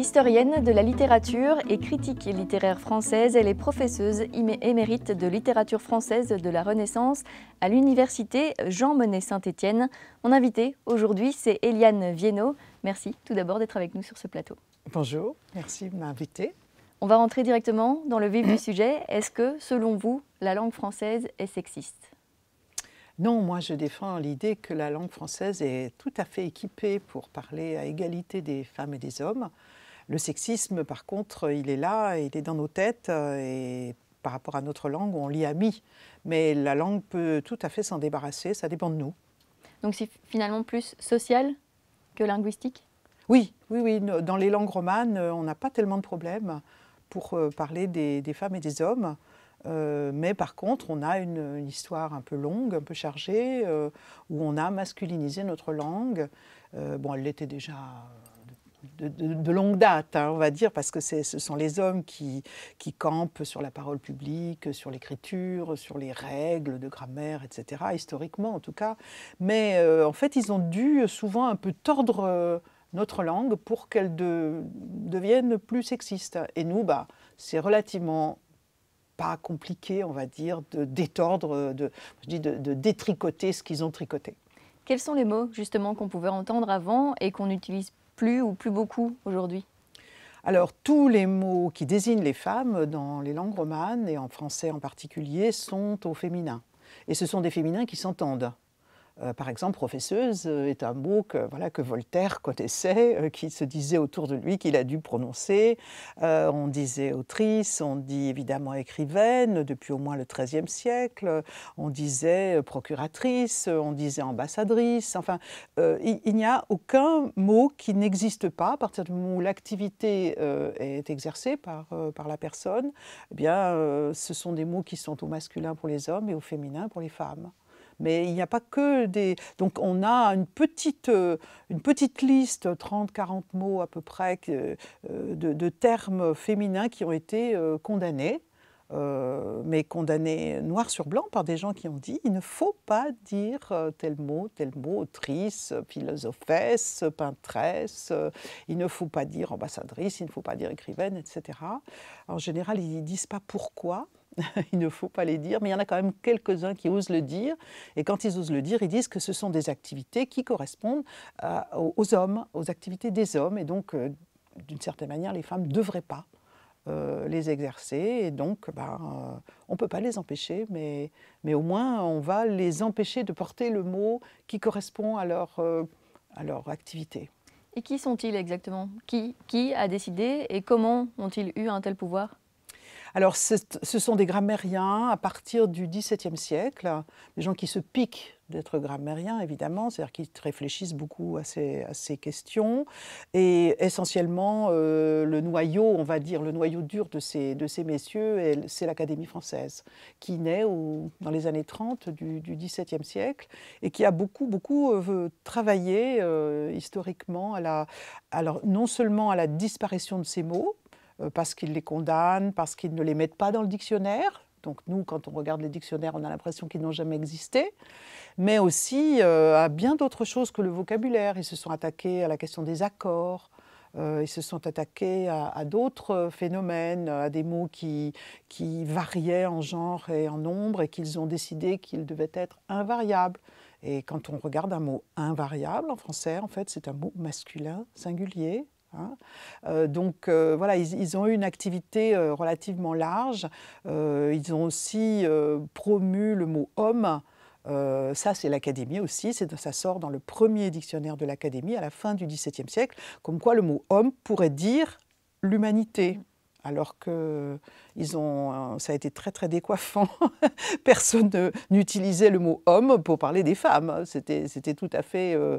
Historienne de la littérature et critique littéraire française, elle est professeuse émérite de littérature française de la Renaissance à l'université Jean Monnet Saint-Étienne. Mon invitée aujourd'hui, c'est Eliane Viennot. Merci tout d'abord d'être avec nous sur ce plateau. Bonjour, merci de m'inviter. On va rentrer directement dans le vif du sujet. Est-ce que, selon vous, la langue française est sexiste non, moi je défends l'idée que la langue française est tout à fait équipée pour parler à égalité des femmes et des hommes. Le sexisme, par contre, il est là, il est dans nos têtes euh, et par rapport à notre langue, on l'y a mis. Mais la langue peut tout à fait s'en débarrasser, ça dépend de nous. Donc c'est finalement plus social que linguistique Oui, oui, oui. Dans les langues romanes, euh, on n'a pas tellement de problèmes pour euh, parler des, femmes et des hommes. mais par contre, on a une, histoire un peu longue, un peu chargée, où on a masculinisé notre langue. bon, elle l'était déjà de, longue date, hein, on va dire, parce que ce sont les hommes qui, campent sur la parole publique, sur l'écriture, sur les règles de grammaire, etc., historiquement en tout cas. Mais euh, en fait, ils ont dû souvent un peu tordre euh, notre langue pour qu'elle devienne plus sexiste. Et nous, bah, c'est relativement pas compliqué, on va dire, de détordre, de, de détricoter ce qu'ils ont tricoté. Quels sont les mots justement qu'on pouvait entendre avant et qu'on n'utilise plus ou plus beaucoup aujourd'hui alors, tous les mots qui désignent les femmes dans les langues romanes, et en français en particulier, sont au féminin. Et ce sont des féminins qui s'entendent. Euh, par exemple, professeuse euh, est un mot que, Voltaire connaissait, euh, qui se disait autour de lui qu'il a dû prononcer. on disait autrice, on dit évidemment écrivaine depuis au moins le XIIIe siècle, on disait procuratrice, on disait ambassadrice. Enfin, il, n'y a aucun mot qui n'existe pas à partir du moment où l'activité est exercée par, par la personne. Eh bien, ce sont des mots qui sont au masculin pour les hommes et au féminin pour les femmes. Mais il n'y a pas que des... Donc on a une petite, euh, une petite liste, 30-40 mots à peu près, euh, euh, de, termes féminins qui ont été condamnés. mais condamnés noir sur blanc par des gens qui ont dit il ne faut pas dire tel mot, tel mot, autrice, philosophesse, peintresse, il ne faut pas dire ambassadrice, il ne faut pas dire écrivaine, etc. En général, ils ne disent pas pourquoi, il ne faut pas les dire, mais il y en a quand même quelques-uns qui osent le dire. Et quand ils osent le dire, ils disent que ce sont des activités qui correspondent euh, aux hommes, aux activités des hommes. Et donc, euh, d'une certaine manière, les femmes ne devraient pas euh, les exercer. Et donc, ben, on ne peut pas les empêcher, mais, mais au moins, on va les empêcher de porter le mot qui correspond à leur, à leur activité. Et qui sont-ils exactement qui, qui a décidé et comment ont-ils eu un tel pouvoir alors, ce sont des grammairiens à partir du XVIIe siècle, des gens qui se piquent d'être grammairiens, évidemment, c'est-à-dire qui réfléchissent beaucoup à ces, questions. Et essentiellement, euh, le noyau, on va dire, le noyau dur de ces, messieurs, c'est l'Académie française, qui naît dans les années 30 du, XVIIe siècle et qui a beaucoup, beaucoup euh, travaillé euh, historiquement non seulement à la disparition de ces mots, euh, parce qu'ils les condamnent, parce qu'ils ne les mettent pas dans le dictionnaire. Donc nous, quand on regarde les dictionnaires, on a l'impression qu'ils n'ont jamais existé, mais aussi euh, à bien d'autres choses que le vocabulaire. Ils se sont attaqués à la question des accords, euh, ils se sont attaqués à, d'autres phénomènes, à des mots qui, qui, variaient en genre et en nombre et qu'ils ont décidé qu'ils devaient être invariables. Et quand on regarde un mot invariable en français, en fait, c'est un mot masculin singulier Hein. Euh, donc euh, voilà, ils, ont eu une activité euh, relativement large. ils ont aussi promu le mot homme. ça, c'est l'Académie aussi, ça sort dans le premier dictionnaire de l'Académie à la fin du XVIIe siècle, comme quoi le mot homme pourrait dire l'humanité alors que euh, ils ont, euh, ça a été très très décoiffant. Personne n'utilisait le mot homme pour parler des femmes. C'était tout à fait euh,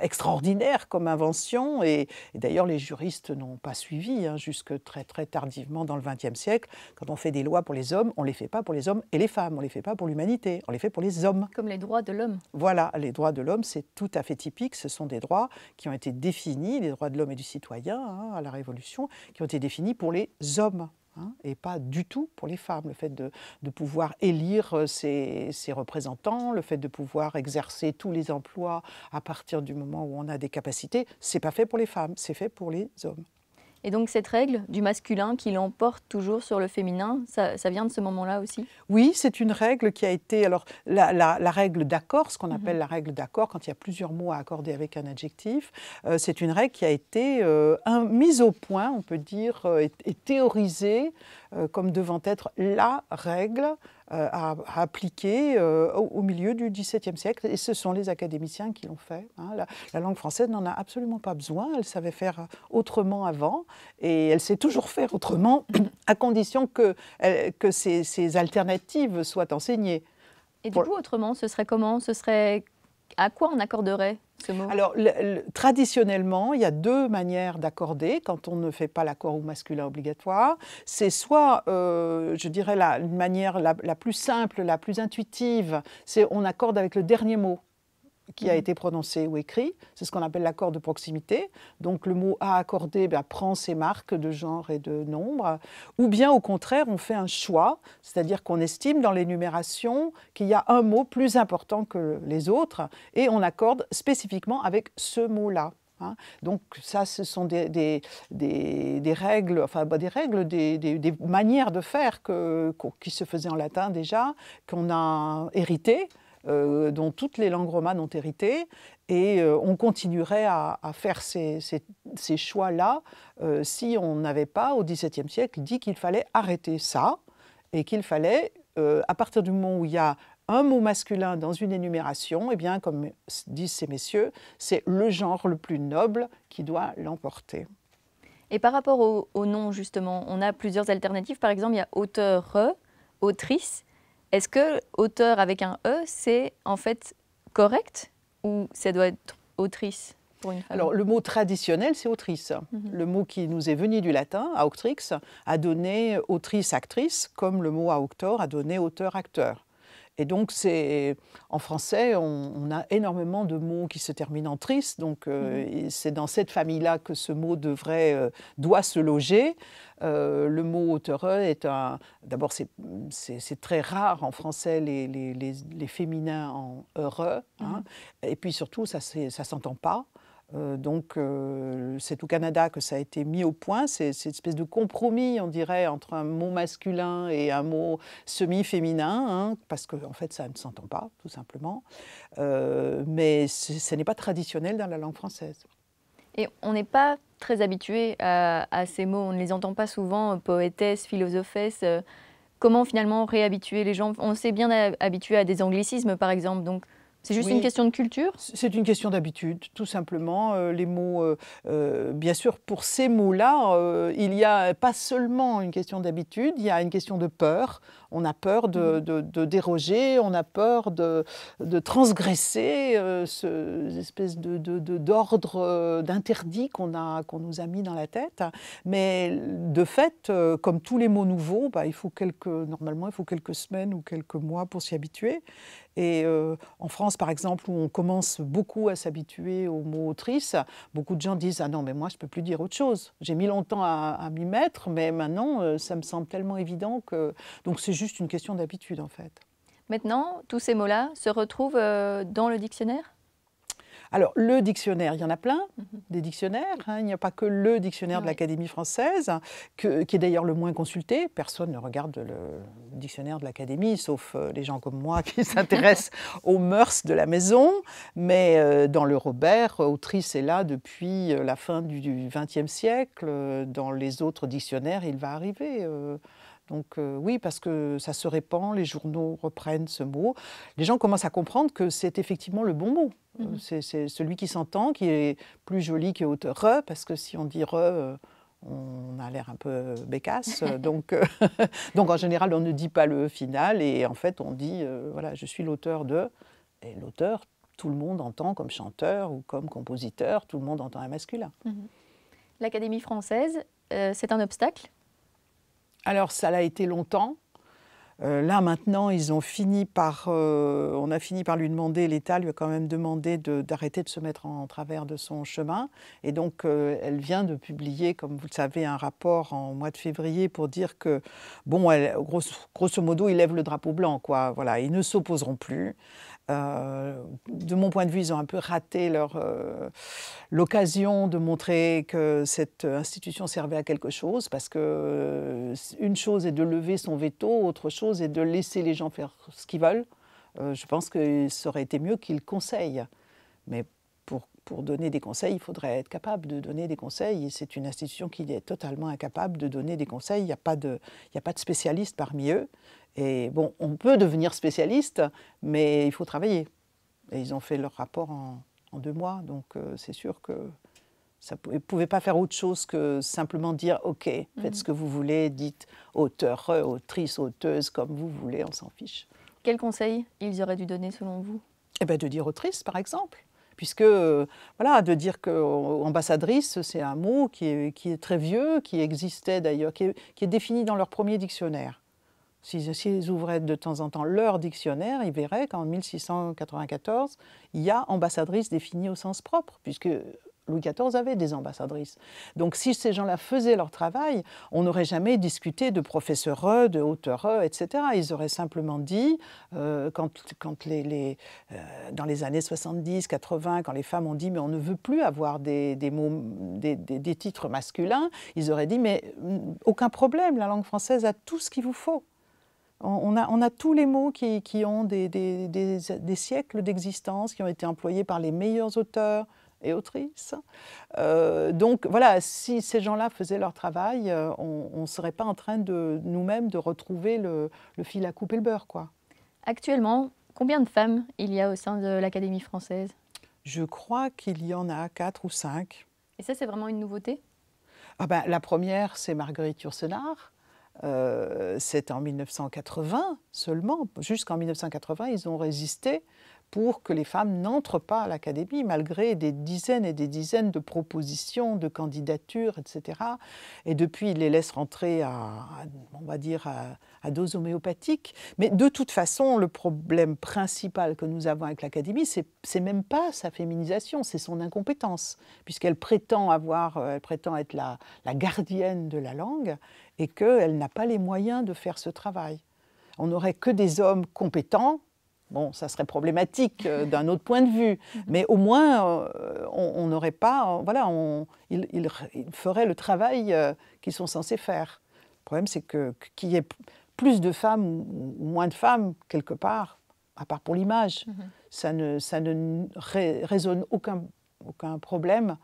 extraordinaire comme invention. Et, d'ailleurs, les juristes n'ont pas suivi hein, jusque très très tardivement dans le XXe siècle. Quand on fait des lois pour les hommes, on ne les fait pas pour les hommes et les femmes. On ne les fait pas pour l'humanité. On les fait pour les hommes. Comme les droits de l'homme. Voilà, les droits de l'homme, c'est tout à fait typique. Ce sont des droits qui ont été définis, les droits de l'homme et du citoyen hein, à la Révolution, qui ont été définis pour les hommes hein, et pas du tout pour les femmes. Le fait de, pouvoir élire euh, ses, ses, représentants, le fait de pouvoir exercer tous les emplois à partir du moment où on a des capacités, c'est pas fait pour les femmes, c'est fait pour les hommes. Et donc cette règle du masculin qui l'emporte toujours sur le féminin, ça, vient de ce moment-là aussi Oui, c'est une règle qui a été, alors la, règle d'accord, ce qu'on mhm. appelle la règle d'accord quand il y a plusieurs mots à accorder avec un adjectif, euh, c'est une règle qui a été euh, mise au point, on peut dire, euh, et, théorisée comme devant être la règle euh, à, appliquer euh, au, milieu du XVIIe siècle. Et ce sont les académiciens qui l'ont fait. Hein. La, langue française n'en a absolument pas besoin. Elle savait faire autrement avant et elle sait toujours faire autrement à condition que, euh, que ces, alternatives soient enseignées. Et du coup, autrement, ce serait comment Ce serait à quoi on accorderait ce mot Alors, traditionnellement, il y a deux manières d'accorder quand on ne fait pas l'accord au masculin obligatoire. C'est soit, euh, je dirais, la manière la, plus simple, la plus intuitive, c'est on accorde avec le dernier mot qui a mhm. été prononcé ou écrit. C'est ce qu'on appelle l'accord de proximité. Donc le mot à accorder ben, prend ses marques de genre et de nombre. Ou bien au contraire, on fait un choix, c'est-à-dire qu'on estime dans l'énumération qu'il y a un mot plus important que les autres et on accorde spécifiquement avec ce mot-là. Hein. Donc ça, ce sont des, règles, enfin bah, des règles, des, manières de faire que, qui se faisaient en latin déjà, qu'on a héritées euh, dont toutes les langues romanes ont hérité, et euh, on continuerait à, faire ces, choix-là euh, si on n'avait pas, au XVIIe siècle, dit qu'il fallait arrêter ça, et qu'il fallait, à partir du moment où il y a un mot masculin dans une énumération, et eh bien, comme disent ces messieurs, c'est le genre le plus noble qui doit l'emporter. Et par rapport au, au, nom, justement, on a plusieurs alternatives. Par exemple, il y a auteur, autrice. Est-ce que auteur avec un E, c'est en fait correct ou ça doit être autrice Alors le mot traditionnel, c'est autrice. Mhm. Le mot qui nous est venu du latin, auctrix, a donné autrice-actrice, comme le mot auctor a donné auteur-acteur. Et donc, c'est en français, on, a énormément de mots qui se terminent en triste. Donc, euh, mhm. c'est dans cette famille-là que ce mot devrait, euh, doit se loger. Euh, le mot heureux est un. D'abord, c'est très rare en français les, féminins en heureux. Hein. Mhm. Et puis surtout, ça ne s'entend pas. Euh, donc euh, c'est au Canada que ça a été mis au point, c'est cette espèce de compromis, on dirait, entre un mot masculin et un mot semi-féminin, hein, parce que en fait ça ne s'entend pas, tout simplement. Euh, mais ce n'est pas traditionnel dans la langue française. Et on n'est pas très habitué à, à, ces mots, on ne les entend pas souvent, poétesse, philosophesse. comment finalement réhabituer les gens On s'est bien habitué à des anglicismes, par exemple, donc c'est juste une question de culture C'est une question d'habitude, tout simplement. Euh, les mots, euh, euh, bien sûr, pour ces mots-là, il n'y a pas seulement une question d'habitude, il y a une question de peur. On a peur de, mhm. déroger, on a peur de, transgresser ce espèce d'ordre d'interdit qu'on qu'on nous a mis dans la tête. Mais de fait, comme tous les mots nouveaux, bah, il faut quelques, normalement, il faut quelques semaines ou quelques mois pour s'y habituer. Et euh, en France, par exemple, où on commence beaucoup à s'habituer aux mots autrice, beaucoup de gens disent Ah non, mais moi, je ne peux plus dire autre chose. J'ai mis longtemps à, m'y mettre, mais maintenant, euh, ça me semble tellement évident que. Donc, c'est juste une question d'habitude, en fait. Maintenant, tous ces mots-là se retrouvent euh, dans le dictionnaire alors, le dictionnaire, il y en a plein, mhm. des dictionnaires. Hein. il n'y a pas que le dictionnaire de l'Académie française, qui est d'ailleurs le moins consulté. Personne ne regarde le dictionnaire de l'Académie, sauf euh, les gens comme moi qui s'intéressent aux mœurs de la maison. Mais euh, dans le Robert, Autrice est là depuis euh, la fin du XXe siècle. Dans les autres dictionnaires, il va arriver. Donc euh, oui, parce que ça se répand, les journaux reprennent ce mot. Les gens commencent à comprendre que c'est effectivement le bon mot. Euh, mhm. C'est celui qui s'entend, qui est plus joli que re, parce que si on dit re, euh, on a l'air un peu bécasse. donc, en général, on ne dit pas le final, et en fait, on dit, voilà, je suis l'auteur de... Et l'auteur, tout le monde entend comme chanteur ou comme compositeur, tout le monde entend un masculin. Mhm. L'Académie française, c'est un obstacle alors ça l'a été longtemps. Euh, là maintenant, ils ont fini par, euh, on a fini par lui demander, l'État lui a quand même demandé d'arrêter de, se mettre en, travers de son chemin. Et donc, euh, elle vient de publier, comme vous le savez, un rapport en mois de février pour dire que, bon, grosso, modo, ils lèvent le drapeau blanc, Voilà, ils ne s'opposeront plus. Euh, de mon point de vue, ils ont un peu raté leur euh, l'occasion de montrer que cette institution servait à quelque chose, parce que euh, une chose est de lever son veto, autre chose est de laisser les gens faire ce qu'ils veulent. je pense qu'il ça aurait été mieux qu'ils conseillent, mais pour, donner des conseils, il faudrait être capable de donner des conseils. c'est une institution qui est totalement incapable de donner des conseils. Il n'y a, pas de, il a pas de spécialiste parmi eux. Et bon, on peut devenir spécialiste, mais il faut travailler. Et ils ont fait leur rapport en, deux mois, donc euh, c'est sûr que ça ne pouvait, pas faire autre chose que simplement dire OK, faites mhm. ce que vous voulez, dites auteur, autrice, auteuse, comme vous voulez, on s'en fiche. Quel conseil ils auraient dû donner selon vous Eh bien, de dire autrice, par exemple. Puisque, euh, voilà, de dire qu'ambassadrice, euh, c'est un mot qui est, très vieux, qui existait d'ailleurs, qui est défini dans leur premier dictionnaire. S'ils ouvraient de temps en temps leur dictionnaire, ils verraient qu'en 1694, il y a ambassadrice définie au sens propre, puisque Louis XIV avait des ambassadrices. Donc si ces gens-là faisaient leur travail, on n'aurait jamais discuté de professeure, de auteureux, etc. Ils auraient simplement dit, euh, quand, euh, dans les années 70, 80, quand les femmes ont dit mais on ne veut plus avoir des, mots, des titres masculins, ils auraient dit mais mm, aucun problème, la langue française a tout ce qu'il vous faut. On a, tous les mots qui, ont des, siècles d'existence, qui ont été employés par les meilleurs auteurs et autrices. Euh, donc voilà, si ces gens-là faisaient leur travail, euh, on ne serait pas en train de nous-mêmes de retrouver le, fil à couper le beurre. Actuellement, combien de femmes il y a au sein de l'Académie française Je crois qu'il y en a quatre ou cinq. Et ça, c'est vraiment une nouveauté ah ben, La première, c'est Marguerite Yourcenar. Euh, c'est en 1980 seulement, jusqu'en 1980, ils ont résisté pour que les femmes n'entrent pas à l'académie, malgré des dizaines et des dizaines de propositions, de candidatures, etc. Et depuis, il les laisse rentrer à, on va dire, à, dose homéopathique. Mais de toute façon, le problème principal que nous avons avec l'académie, c'est même pas sa féminisation, c'est son incompétence, puisqu'elle prétend avoir, euh, elle prétend être la gardienne de la langue et qu'elle n'a pas les moyens de faire ce travail. On n'aurait que des hommes compétents Bon, ça serait problématique euh, d'un autre point de vue, mais au moins, euh, on n'aurait pas, euh, voilà, on, ils, il, il feraient le travail qu'ils sont censés faire. Le problème, c'est que qu'il y ait plus de femmes ou moins de femmes quelque part, à part pour l'image, mhm. ça ne, ça ne résonne aucun, aucun problème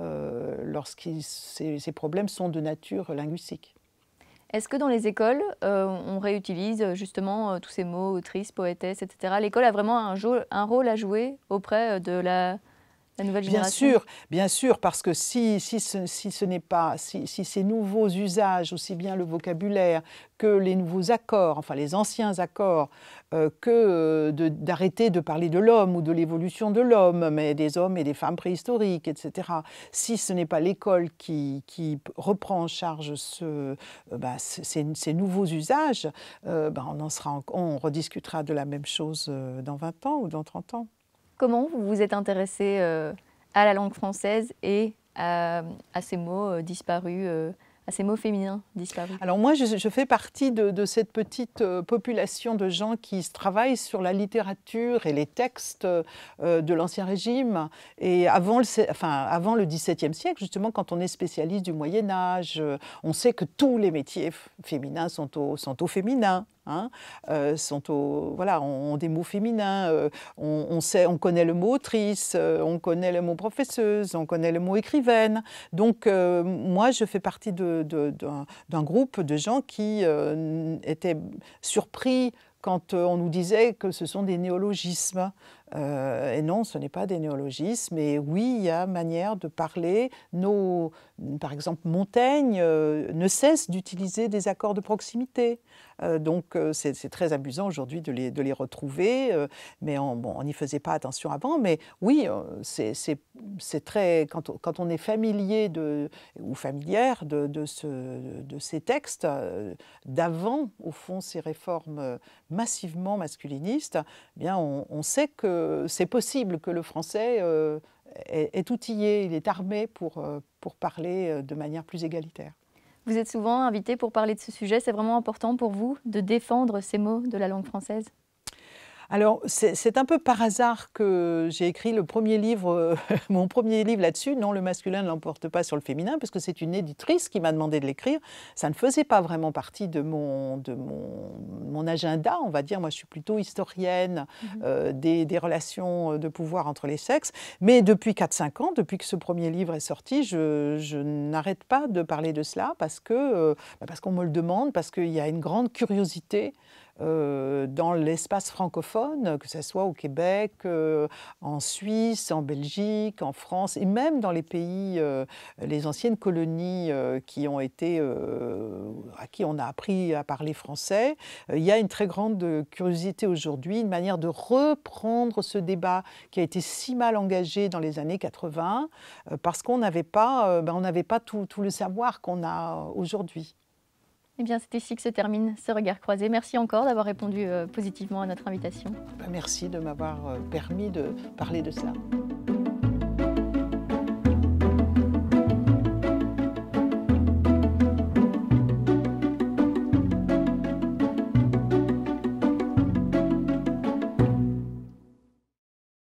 lorsque ces problèmes sont de nature linguistique. Est-ce que dans les écoles, euh, on réutilise euh, justement euh, tous ces mots, autrice, poétesse, etc. L'école a vraiment un, rôle à jouer auprès de la Bien sûr, bien sûr, parce que si, si si ce n'est pas, si, ces nouveaux usages, aussi bien le vocabulaire que les nouveaux accords, enfin les anciens accords, euh, que euh, d'arrêter de, parler de l'homme ou de l'évolution de l'homme, mais des hommes et des femmes préhistoriques, etc. Si ce n'est pas l'école qui, reprend en charge euh, bah, ces, nouveaux usages, bah, on, en sera on rediscutera de la même chose dans 20 ans ou dans 30 ans. Comment vous vous êtes intéressé euh, à la langue française et euh, à, ces mots euh, disparus à ces mots féminins disparus Alors moi, je, fais partie de, cette petite population de gens qui travaillent sur la littérature et les textes de l'Ancien Régime. Et avant le, avant XVIIe siècle, justement, quand on est spécialiste du Moyen Âge, on sait que tous les métiers féminins sont sont au féminin. Hein, euh, sont voilà, ont, des mots féminins. Euh, on, sait, on connaît le mot autrice, euh, on connaît le mot professeuse, on connaît le mot écrivaine. Donc moi, je fais partie d'un groupe de gens qui étaient surpris quand on nous disait que ce sont des néologismes. Euh, et non, ce n'est pas des néologismes. Mais oui, il y a manière de parler. Nos, par exemple, Montaigne euh, ne cesse d'utiliser des accords de proximité. Euh, donc c'est très amusant aujourd'hui de les, de les, retrouver. mais on n'y faisait pas attention avant. Mais oui, c'est très. Quand, quand, on est familier de, ou familière de, de, de ces textes d'avant, au fond, ces réformes massivement masculinistes, eh bien on sait que euh, c'est possible que le français euh, est, outillé, il est armé pour, euh, pour parler de manière plus égalitaire. Vous êtes souvent invité pour parler de ce sujet. C'est vraiment important pour vous de défendre ces mots de la langue française alors, c'est un peu par hasard que j'ai écrit le premier livre, euh, mon premier livre là-dessus. Non, le masculin ne l'emporte pas sur le féminin, parce que c'est une éditrice qui m'a demandé de l'écrire. Ça ne faisait pas vraiment partie de mon, de mon, mon, agenda, on va dire. Moi, je suis plutôt historienne mhm. euh, des, relations euh, de pouvoir entre les sexes. Mais depuis 4-5 ans, depuis que ce premier livre est sorti, je, n'arrête pas de parler de cela, parce bah, parce qu'on me le demande, parce qu'il y a une grande curiosité euh, dans l'espace francophone, que ce soit au Québec, euh, en Suisse, en Belgique, en France, et même dans les pays, euh, les anciennes colonies qui ont été, à qui on a appris à parler français, il y a une très grande curiosité aujourd'hui, une manière de reprendre ce débat qui a été si mal engagé dans les années 80, parce qu'on n'avait pas, ben, on n'avait pas tout, tout le savoir qu'on a aujourd'hui. Eh bien, c'est ici que se termine ce regard croisé. Merci encore d'avoir répondu euh, positivement à notre invitation. Bah, merci de m'avoir euh, permis de parler de ça.